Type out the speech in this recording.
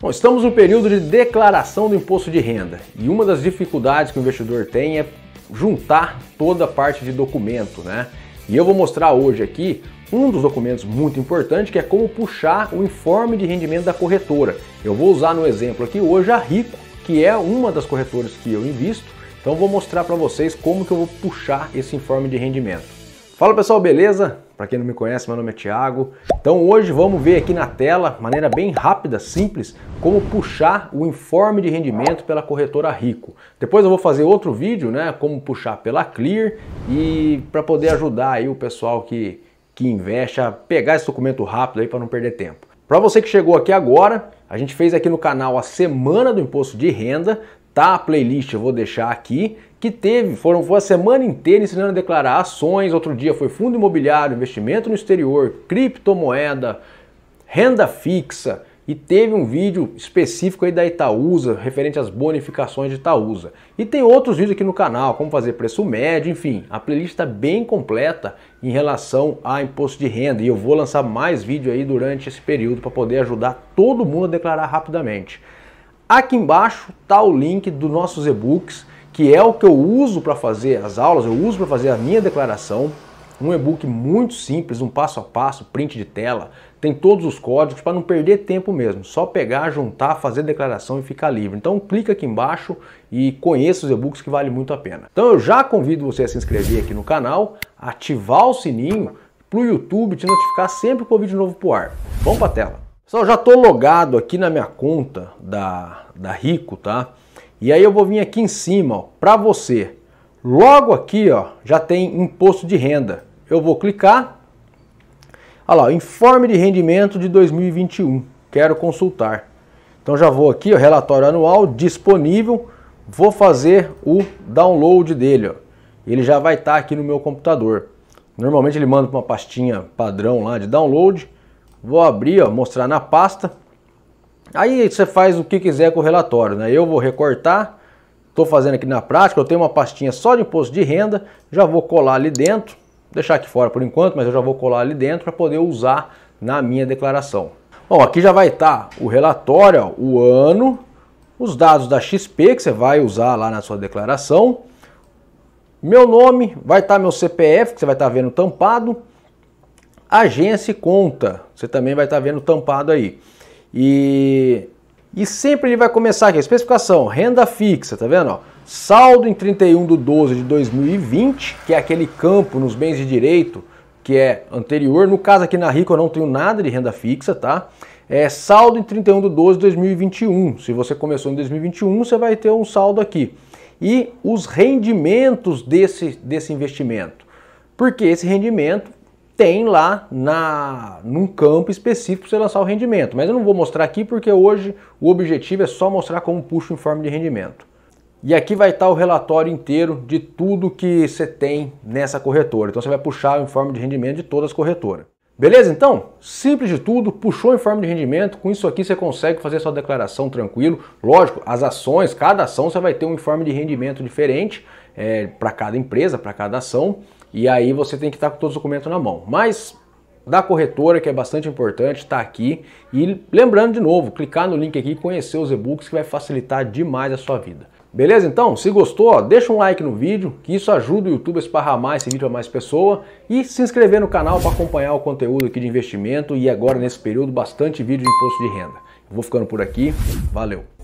Bom, estamos no período de declaração do imposto de renda e uma das dificuldades que o investidor tem é juntar toda a parte de documento, né? E eu vou mostrar hoje aqui um dos documentos muito importante que é como puxar o informe de rendimento da corretora. Eu vou usar no exemplo aqui hoje a Rico, que é uma das corretoras que eu invisto. Então vou mostrar para vocês como que eu vou puxar esse informe de rendimento. Fala pessoal, beleza? Para quem não me conhece, meu nome é Thiago. Então hoje vamos ver aqui na tela, maneira bem rápida, simples, como puxar o informe de rendimento pela corretora Rico. Depois eu vou fazer outro vídeo, né, como puxar pela Clear e para poder ajudar aí o pessoal que que investe a pegar esse documento rápido aí para não perder tempo. Para você que chegou aqui agora, a gente fez aqui no canal a semana do imposto de renda, tá? A playlist eu vou deixar aqui, que teve, foram foi a semana inteira ensinando a declarar ações, outro dia foi fundo imobiliário, investimento no exterior, criptomoeda, renda fixa e teve um vídeo específico aí da Itaúsa, referente às bonificações de Itaúsa. E tem outros vídeos aqui no canal, como fazer preço médio, enfim, a playlist está bem completa em relação a imposto de renda e eu vou lançar mais vídeo aí durante esse período para poder ajudar todo mundo a declarar rapidamente. Aqui embaixo está o link dos nossos e-books, que é o que eu uso para fazer as aulas, eu uso para fazer a minha declaração. Um e-book muito simples, um passo a passo, print de tela, tem todos os códigos para não perder tempo mesmo, só pegar, juntar, fazer declaração e ficar livre. Então clica aqui embaixo e conheça os e-books que vale muito a pena. Então eu já convido você a se inscrever aqui no canal, ativar o sininho para o YouTube te notificar sempre que o vídeo novo pro ar. Vamos para a tela. Pessoal, já estou logado aqui na minha conta da, da Rico, tá? E aí eu vou vir aqui em cima, para você. Logo aqui, ó, já tem imposto de renda. Eu vou clicar. Olha lá, informe de rendimento de 2021. Quero consultar. Então já vou aqui, ó, relatório anual disponível. Vou fazer o download dele, ó. Ele já vai estar tá aqui no meu computador. Normalmente ele manda para uma pastinha padrão lá de download. Vou abrir, ó, mostrar na pasta. Aí você faz o que quiser com o relatório, né? Eu vou recortar, estou fazendo aqui na prática, eu tenho uma pastinha só de imposto de renda, já vou colar ali dentro, deixar aqui fora por enquanto, mas eu já vou colar ali dentro para poder usar na minha declaração. Bom, aqui já vai estar tá o relatório, ó, o ano, os dados da XP que você vai usar lá na sua declaração, meu nome, vai estar tá meu CPF, que você vai estar tá vendo tampado, agência e conta. Você também vai estar vendo tampado aí. E, e sempre ele vai começar aqui, especificação, renda fixa, tá vendo? Ó, saldo em 31 de 12 de 2020, que é aquele campo nos bens de direito que é anterior. No caso aqui na Rico eu não tenho nada de renda fixa, tá? É saldo em 31 de 12 de 2021. Se você começou em 2021, você vai ter um saldo aqui. E os rendimentos desse, desse investimento. Porque esse rendimento tem lá na, num campo específico para você lançar o rendimento. Mas eu não vou mostrar aqui porque hoje o objetivo é só mostrar como puxa o informe de rendimento. E aqui vai estar o relatório inteiro de tudo que você tem nessa corretora. Então você vai puxar o informe de rendimento de todas as corretoras. Beleza? Então, simples de tudo, puxou o informe de rendimento, com isso aqui você consegue fazer sua declaração tranquilo. Lógico, as ações, cada ação você vai ter um informe de rendimento diferente é, para cada empresa, para cada ação. E aí você tem que estar com todos os documentos na mão. Mas da corretora, que é bastante importante, está aqui. E lembrando de novo, clicar no link aqui e conhecer os e-books que vai facilitar demais a sua vida. Beleza então? Se gostou, ó, deixa um like no vídeo, que isso ajuda o YouTube a esparramar esse vídeo a mais pessoa e se inscrever no canal para acompanhar o conteúdo aqui de investimento e agora nesse período bastante vídeo de imposto de renda. vou ficando por aqui, valeu!